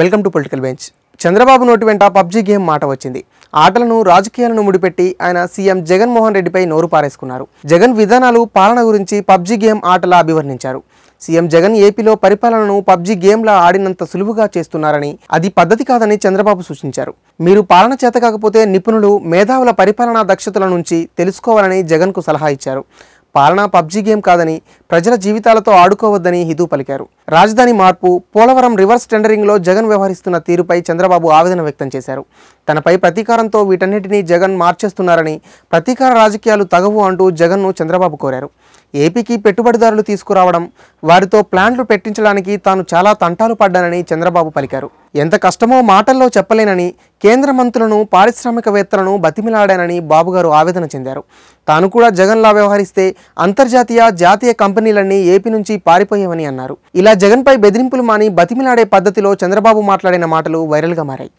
welcome to political bench Chandrababu నోటి వెంట PUBG game మాట వచ్చింది ఆటలను రాజకీయాలను ముడిపెట్టి ఆయన సీఎం జగన్మోహన్ రెడ్డిపై నోరు పారేసుకున్నారు జగన్ విధానాలు పాలన గురించి పబ్జీ గేమ్ ఆటలా అభివర్ణించారు సీఎం జగన్ ఏపీలో పరిపాలనను పబ్జీ గేమ్లా ఆడినంత సులువుగా చేస్తున్నారని అది పద్ధతి కాదని చంద్రబాబు సూచించారు మీరు పాలన చేత కాకపోతే నిపుణులు మేధావుల పరిపాలనా దక్షతల నుంచి తెలుసుకోవాలని జగన్కు సలహా ఇచ్చారు పాలనా పబ్జీ గేమ్ కాదని ప్రజల జీవితాలతో ఆడుకోవద్దని హితూ పలికారు రాజధాని మార్పు పోలవరం రివర్స్ టెండరింగ్లో జగన్ వ్యవహరిస్తున్న తీరుపై చంద్రబాబు ఆవేదన వ్యక్తం చేశారు తనపై ప్రతీకారంతో వీటన్నిటినీ జగన్ మార్చేస్తున్నారని ప్రతీకార రాజకీయాలు తగవు అంటూ జగన్ను చంద్రబాబు కోరారు ఏపీకి పెట్టుబడిదారులు తీసుకురావడం వారితో ప్లాన్లు పెట్టించడానికి తాను చాలా తంటాలు పడ్డానని చంద్రబాబు పలికారు ఎంత కష్టమో మాటల్లో చెప్పలేనని కేంద్ర మంత్రులను పారిశ్రామికవేత్తలను బతిమిలాడానని బాబుగారు ఆవేదన చెందారు తాను కూడా జగన్లా వ్యవహరిస్తే అంతర్జాతీయ జాతీయ కంపెనీలన్నీ ఏపీ నుంచి పారిపోయావని అన్నారు ఇలా జగన్పై బెదిరింపులు మాని బతిమిలాడే పద్ధతిలో చంద్రబాబు మాట్లాడిన మాటలు వైరల్గా మారాయి